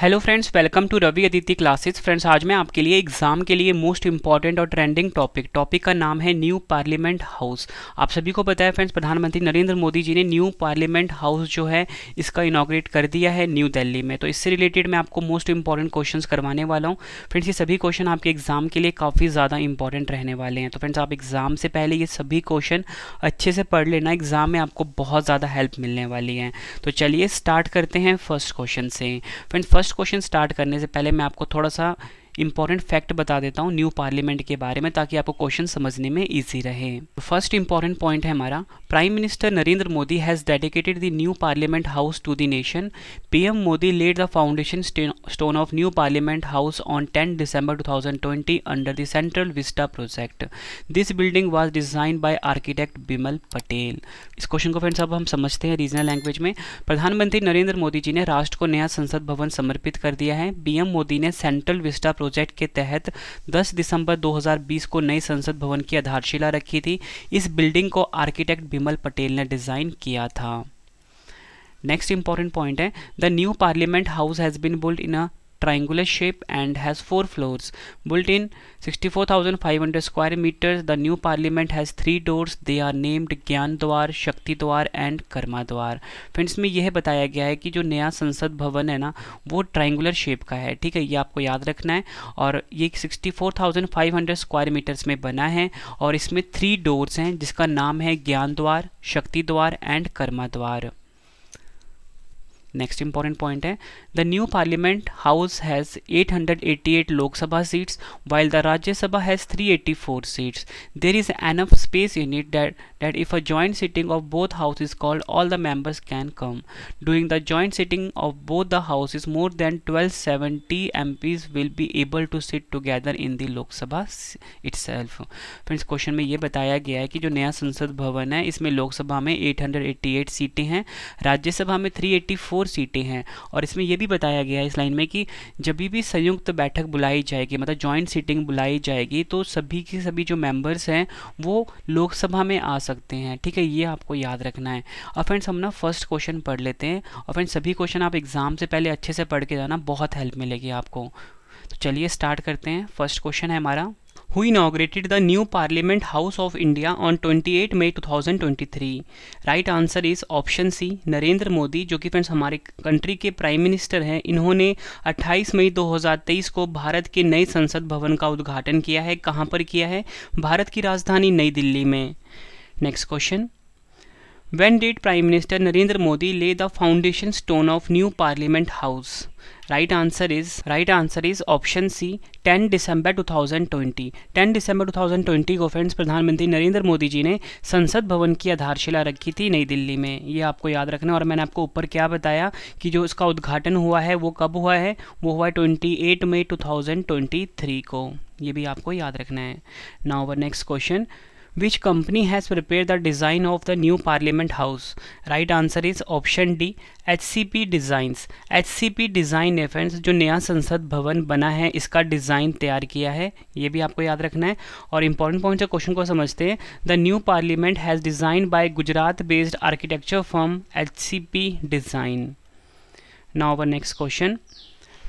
Hello friends welcome to Ravi Aditi classes friends आज मैं आपके लिए एग्जाम के लिए मोस्ट इंपॉर्टेंट और ट्रेंडिंग टॉपिक टॉपिक का नाम है न्यू पार्लियामेंट हाउस आप सभी को बताया फ्रेंड्स प्रधानमंत्री नरेंद्र मोदी जी ने न्यू पार्लियामेंट हाउस जो है इसका इनाग्रेट कर दिया है न्यू दिल्ली में तो इससे रिलेटेड मैं आपको मोस्ट इंपॉर्टेंट क्वेश्चन करवाने वाला हूँ फ्रेंड्स ये सभी क्वेश्चन आपके एग्जाम के लिए काफ़ी ज़्यादा इंपॉर्टेंट रहने वाले हैं तो फ्रेंड्स आप एग्जाम से पहले ये सभी क्वेश्चन अच्छे से पढ़ लेना एग्जाम में आपको बहुत ज़्यादा हेल्प मिलने वाली है तो चलिए स्टार्ट करते हैं फर्स्ट क्वेश्चन से friends first next question start करने से पहले मैं आपको थोड़ा सा इंपॉर्टेंट फैक्ट बता देता हूँ न्यू पार्लियामेंट के बारे में ताकि आपको क्वेश्चन समझने में ईजी रहे फर्स्ट इंपॉर्टेंट पॉइंट है हमारा prime minister Narendra Modi has dedicated the new parliament house to the nation PM Modi laid the foundation stone of new parliament house on 10 December two under the Central Vista project this building was design by architect Bimal Patel इस question को friends अब हम समझते हैं regional language में प्रधानमंत्री नरेंद्र मोदी जी ने राष्ट्र को नया संसद भवन समर्पित कर दिया है पीएम मोदी ने सेंट्रल विस्टा प्रोजेक्ट के तहत 10 दिसंबर 2020 को नए संसद भवन की आधारशिला रखी थी इस बिल्डिंग को आर्किटेक्ट बिमल पटेल ने डिज़ाइन किया था नेक्स्ट इंपॉर्टेंट पॉइंट है the new parliament house has been built in a triangular shape and has four floors. Built in 64,500 square meters, the new parliament has three doors. They are named ज्ञान द्वार शक्ति द्वार and Karma द्वार friends में यह बताया गया है कि जो नया संसद भवन है ना वो ट्राइंगुलर शेप का है ठीक है ये आपको याद रखना है और ये 64,500 स्क्वायर मीटर्स में बना है और इसमें थ्री डोर्स हैं जिसका नाम है ज्ञान द्वार शक्ति द्वार and Karma Dwar next important point है the new parliament house has 888 Lok Sabha seats while the Rajya Sabha has 384 seats there is enough space in it that that if a joint sitting of both house is called all the members can come doing the joint sitting of both the house is more than 1270 MPs will be able to sit together in the Lok Sabha self friends question में ये बताया गया है कि जो नया संसद भवन है इसमें लोकसभा में 888 सीटें हैं राज्यसभा में 384 फोर सीटें हैं और इसमें यह भी बताया गया है इस लाइन में कि जब भी संयुक्त बैठक बुलाई जाएगी मतलब ज्वाइंट सीटिंग बुलाई जाएगी तो सभी के सभी जो मेंबर्स हैं वो लोकसभा में आ सकते हैं ठीक है ये आपको याद रखना है और फ्रेंड्स हम ना फर्स्ट क्वेश्चन पढ़ लेते हैं और फ्रेंड्स सभी क्वेश्चन आप एग्ज़ाम से पहले अच्छे से पढ़ के जाना बहुत हेल्प मिलेगी आपको तो चलिए स्टार्ट करते हैं फर्स्ट क्वेश्चन है हमारा who inaugurated the new Parliament House of India on 28 मई 2023? Right answer is option C Narendra Modi जो कि फ्रेंड्स हमारे कंट्री के प्राइम मिनिस्टर हैं इन्होंने 28 मई 2023 को भारत के नए संसद भवन का उद्घाटन किया है कहाँ पर किया है भारत की राजधानी नई दिल्ली में next question When did Prime Minister Narendra Modi lay the foundation stone of new Parliament House? Right answer is right answer is option C 10 दिसंबर 2020 10 दिसंबर 2020 को फ्रेंड्स प्रधानमंत्री नरेंद्र मोदी जी ने संसद भवन की आधारशिला रखी थी नई दिल्ली में ये आपको याद रखना और मैंने आपको ऊपर क्या बताया कि जो इसका उद्घाटन हुआ है वो कब हुआ है वो हुआ है एट मई थ्री को ये भी आपको याद रखना है now our next question which company has which company has prepared the design of the new parliament house right answer is option d hcp designs hcp design ने फ्रेंड्स जो नया संसद भवन बना है इसका डिज़ाइन तैयार किया है ये भी आपको याद रखना है और इंपॉर्टेंट पॉइंट से क्वेश्चन को समझते हैं the new parliament has design by Gujarat based architecture form H C P design now our next question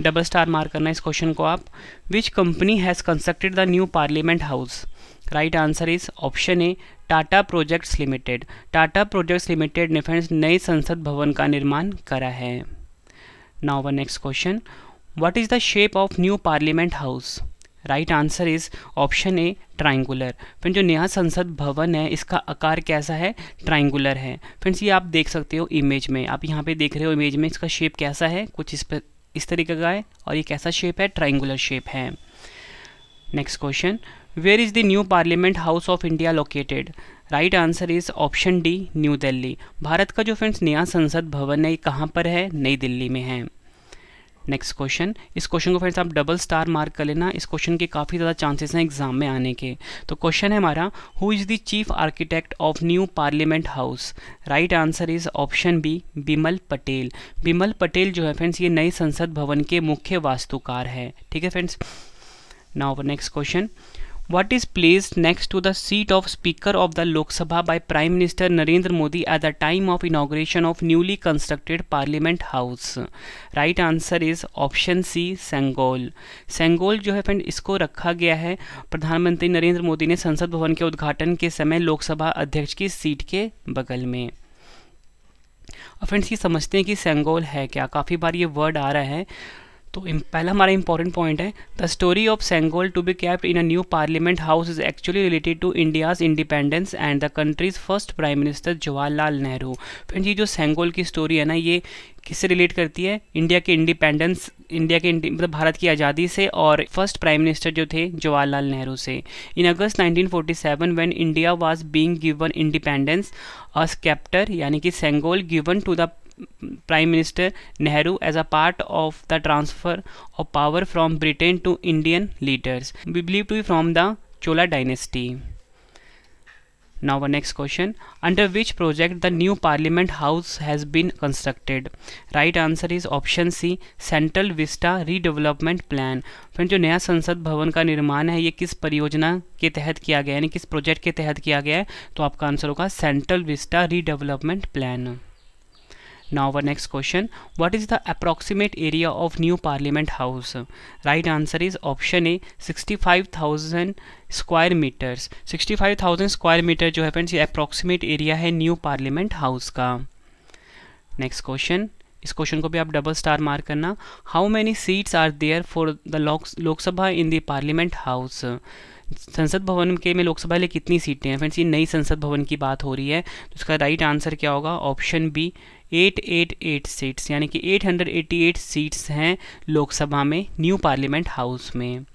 double star mark करना है इस क्वेश्चन को आप which company has constructed the new parliament house right answer is option A Tata projects limited Tata projects limited ने friends नए संसद भवन का निर्माण करा है now one next question what is the shape of new parliament house right answer is option A triangular friend जो नया संसद भवन है इसका आकार कैसा है ट्राइंगुलर है फ्रेंड्स ये आप देख सकते हो इमेज में आप यहाँ पे देख रहे हो इमेज में इसका शेप कैसा है कुछ इस पर इस तरीके का है और ये कैसा शेप है ट्राइंगुलर शेप है next question where is the new parliament house of India located right answer is option D new Delhi Bharat का जो फ्रेंड्स नया संसद भवन है ये कहाँ पर है नई दिल्ली में है नेक्स्ट क्वेश्चन इस क्वेश्चन को फ्रेंड्स आप डबल स्टार मार्क कर लेना इस क्वेश्चन के काफ़ी ज़्यादा चांसेस हैं एग्जाम में आने के तो क्वेश्चन है हमारा who is the chief architect of new parliament house right answer is option B Bimal Patel Bimal Patel जो है फ्रेंड्स ये नए संसद भवन के मुख्य वास्तुकार है ठीक है friends now next question What is placed next to the seat of Speaker of the Lok Sabha by Prime Minister Narendra Modi at the time of inauguration of newly constructed Parliament House? Right answer is option C Sengol Sengol जो है friend इसको रखा गया है प्रधानमंत्री नरेंद्र मोदी ने संसद भवन के उद्घाटन के समय लोकसभा अध्यक्ष की सीट के बगल में फ्रेंड्स ये समझते हैं कि सेंगोल है क्या काफ़ी बार ये वर्ड आ रहा है तो पहला हमारा इंपॉर्टेंट पॉइंट है the story of Sengol to be kept in a new parliament house is actually related to India's independence and the country's first prime minister Jawaharlal Nehru friend ये जो सेंगोल की स्टोरी है ना ये किससे रिलेट करती है इंडिया के इंडिपेंडेंस इंडिया के मतलब भारत की आज़ादी से और फर्स्ट प्राइम मिनिस्टर जो थे जवाहरलाल नेहरू से in August 1947 when India was being given independence a captor यानी कि Sengol given to the prime minister nehru as a part of the transfer of power from britain to indian leaders believed to be from the chola dynasty now our next question under which project the new parliament house has been constructed right answer is option c central vista redevelopment plan friend जो नया संसद भवन का निर्माण है ये किस परियोजना के तहत किया गया यानी किस प्रोजेक्ट के तहत किया गया है तो आपका आंसर होगा central vista redevelopment plan Now our next question, what is the approximate area of new parliament house? Right answer is option A 65,000 square meters 65,000 square meter जो है फ्रेंड्स ये approximate area है new parliament house ka next question इस question को भी आप double star mark करना how many seats are there for the Lok Sabha in the parliament house संसद भवन के में लोकसभा के लिए कितनी सीटें हैं फ्रेंड्स ये नई संसद भवन की बात हो रही है तो इसका राइट आंसर क्या होगा ऑप्शन बी 888 सीट्स यानी कि 888 सीट्स हैं लोकसभा में न्यू पार्लियामेंट हाउस में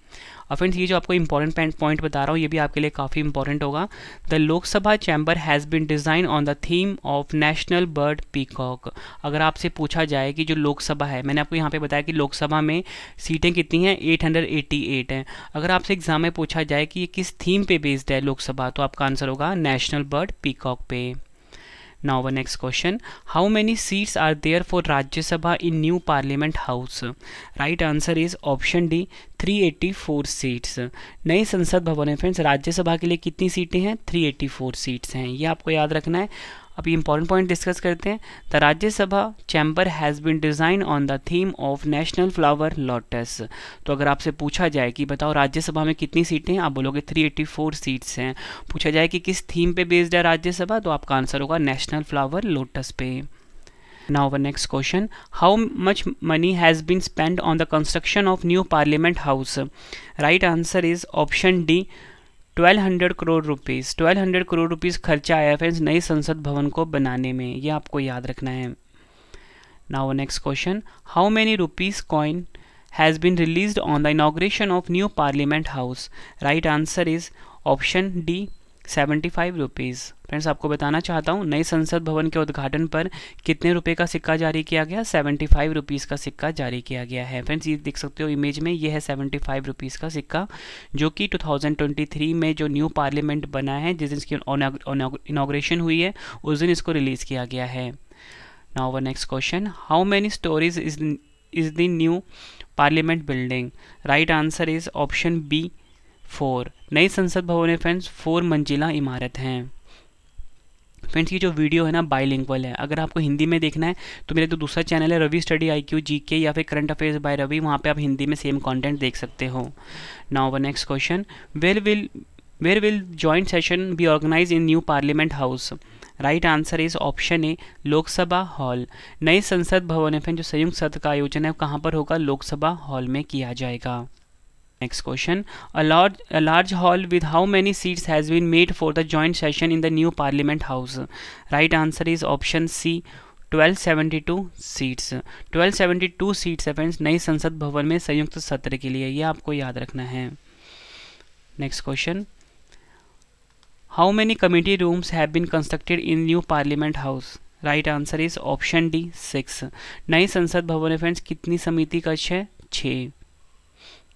और फ्रेंड्स ये जो आपको इंपॉर्टेंट पॉइंट बता रहा हूँ ये भी आपके लिए काफ़ी इंपॉर्टेंट होगा the Lok Sabha chamber has been design on the theme of national bird peacock अगर आपसे पूछा जाए कि जो लोकसभा है मैंने आपको यहाँ पे बताया कि लोकसभा में सीटें कितनी हैं 888 हैं अगर आपसे एग्जाम में पूछा जाए कि ये किस थीम पे बेस्ड है लोकसभा तो आपका आंसर होगा नेशनल बर्ड पीकॉक पे now one next question how many seats are there for Rajya Sabha in new parliament house right answer is option D 384 seats नई संसद भवन है फ्रेंड्स राज्यसभा के लिए कितनी सीटें हैं 384 सीट्स हैं ये आपको याद रखना है अब इंपॉर्टेंट पॉइंट डिस्कस करते हैं the Rajya Sabha chamber has been design on the theme of national flower lotus तो अगर आपसे पूछा जाए कि बताओ राज्यसभा में कितनी सीटें हैं आप बोलोगे 384 सीट्स हैं पूछा जाए कि किस थीम पे बेस्ड है राज्यसभा तो आपका आंसर होगा नेशनल फ्लावर लोटस पे now one next question how much money has been spend on the construction of new parliament house right answer is option D 1200 crore rupees 1200 crore rupees खर्चा आया फ्रेंड्स नई संसद भवन को बनाने में ये आपको याद रखना है now next question how many rupees coin has been release on the inauguration of new parliament house right answer is option D seventy five rupees friends आपको बताना चाहता हूँ नए संसद भवन के उद्घाटन पर कितने रुपए का सिक्का जारी किया गया सेवेंटी फाइव रुपीज़ का सिक्का जारी किया गया है फ्रेंड्स ये देख सकते हो इमेज में ये है सेवेंटी फाइव रुपीज़ का सिक्का जो कि टू थाउजेंड ट्वेंटी थ्री में जो न्यू पार्लियामेंट बना है जिस दिन इसकी इनाग्रेशन हुई है उस दिन इसको रिलीज़ किया गया है now one next question how many storeys is is the new parliament building right answer is option B four नई संसद भवन है फ्रेंड्स फोर मंजिला इमारत हैं फ्रेंड्स ये जो वीडियो है ना बाईलिंगुअल है अगर आपको हिंदी में देखना है तो मेरा जो तो दूसरा चैनल है रवि स्टडी आई क्यू जी या फिर करंट अफेयर्स बाय रवि वहाँ पे आप हिंदी में सेम कंटेंट देख सकते हो now one next question where will where will joint session be organise in new parliament house right answer is option A Lok Sabha hall नए संसद भवन है फ्रेंड जो संयुक्त सत्र का आयोजन है कहाँ पर होगा लोकसभा हॉल में किया जाएगा next question a large a large hall with how many seats has been made for the joint session in the new parliament house right answer is option c 1272 seats 1272 seats है friends नई संसद भवन में संयुक्त सत्र के लिए ये आपको याद रखना है next question how many committee rooms have been constructed in new parliament house right answer is option D six नई संसद भवन फ्रेंड्स कितनी समिति कक्ष है छः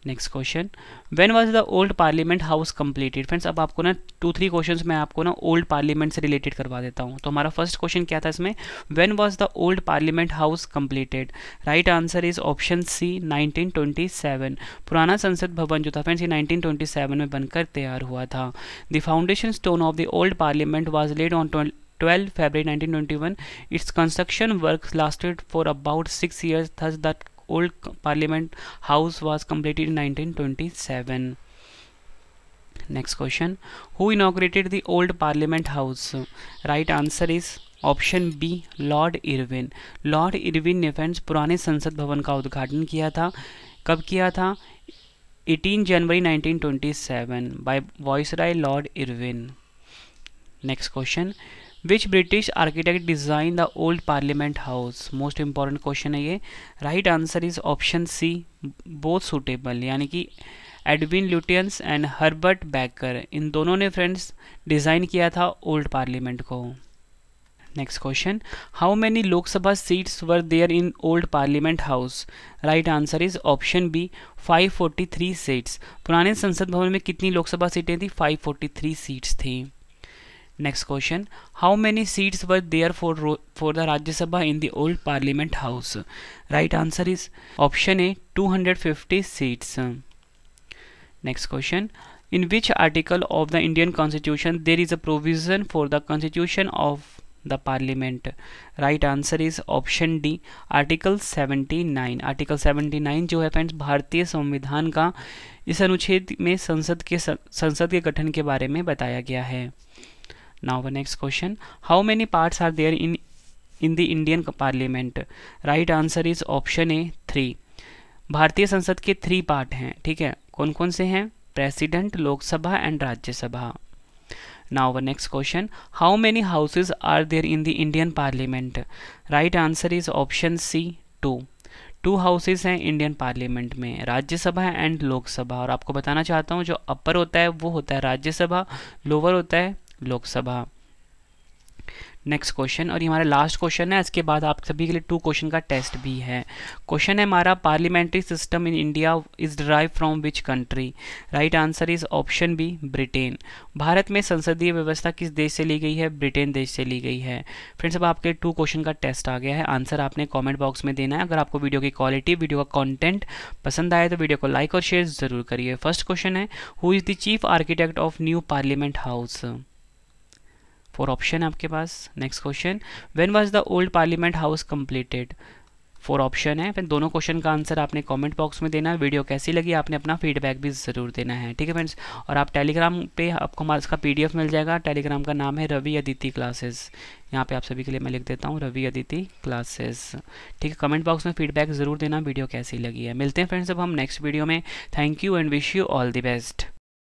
next question when was the old parliament house completed friends अब आपको ना टू थ्री क्वेश्चन मैं आपको ना ओल्ड पार्लियामेंट से रिलेटेड करवा देता हूँ तो हमारा फर्स्ट क्वेश्चन क्या था इसमें when was the old parliament house completed right answer is option C 1927 पुराना संसद भवन जो था फ्रेंड्स ये 1927 में बनकर तैयार हुआ था the foundation stone of the old parliament was laid on 12 February 1921. Its construction work lasted for about six years, thus that old parliament house was completed in nineteen next question who inaugurated the old parliament house right answer is option B lord Irwin lord Irwin ने friends पुराने संसद भवन का उद्घाटन किया था कब किया था 18 January 1927 by viceroy lord Irwin next question which British architect design the old parliament house most important question है ये right answer is option C both suitable यानी कि Edwin Lutyens and Herbert Baker इन दोनों ने friends design किया था old parliament को next question how many Lok Sabha seats were there in old parliament house right answer is option B 543 seats पुराने संसद भवन में कितनी लोकसभा सीटें थी 543 सीट्स थी next question how many seats were there for for the Rajya Sabha in the old parliament house right answer is option A 250 seats next question in which article of the Indian constitution there is a provision for the constitution of the parliament right answer is option D article 79. Article 79 जो है friends भारतीय संविधान का इस अनुच्छेद में संसद के संसद के गठन के बारे में बताया गया है now the next question how many parts are there in in the indian parliament right answer is option a three भारतीय संसद के थ्री पार्ट हैं ठीक है कौन कौन से हैं president Lok Sabha and Rajya Sabha now the next question how many houses are there in the indian parliament right answer is option c 2 two houses हैं इंडियन पार्लियामेंट में राज्यसभा एंड लोकसभा और आपको बताना चाहता हूँ जो अपर होता है वो होता है राज्यसभा लोअर होता है लोकसभा नेक्स्ट क्वेश्चन और ये हमारा लास्ट क्वेश्चन है इसके बाद आप सभी के लिए टू क्वेश्चन का टेस्ट भी है क्वेश्चन है हमारा parliamentary system in India is derive from which country right answer is option B Britain Bharat में संसदीय व्यवस्था किस देश से ली गई है ब्रिटेन देश से ली गई है फ्रेंड्स अब आपके टू क्वेश्चन का टेस्ट आ गया है आंसर आपने कॉमेंट बॉक्स में देना है अगर आपको वीडियो की क्वालिटी वीडियो का कॉन्टेंट पसंद आए तो वीडियो को लाइक और शेयर जरूर करिए फर्स्ट क्वेश्चन है who is the chief architect of new parliament house four option है आपके पास next question when was the old parliament house completed four option है फिर दोनों क्वेश्चन का आंसर आपने कमेंट बॉक्स में देना है वीडियो कैसी लगी आपने अपना फीडबैक भी ज़रूर देना है ठीक है फ्रेंड्स और आप टेलीग्राम पे आपको हमारा इसका पीडीएफ मिल जाएगा टेलीग्राम का नाम है रवि अदिति क्लासेस यहाँ पे आप सभी के लिए मैं लिख देता हूँ रवि अदिति क्लासेस ठीक है कमेंट बॉक्स में फीडबैक ज़रूर देना वीडियो कैसी लगी है मिलते हैं फ्रेंड्स अब हम नेक्स्ट वीडियो में thank you and wish you all the best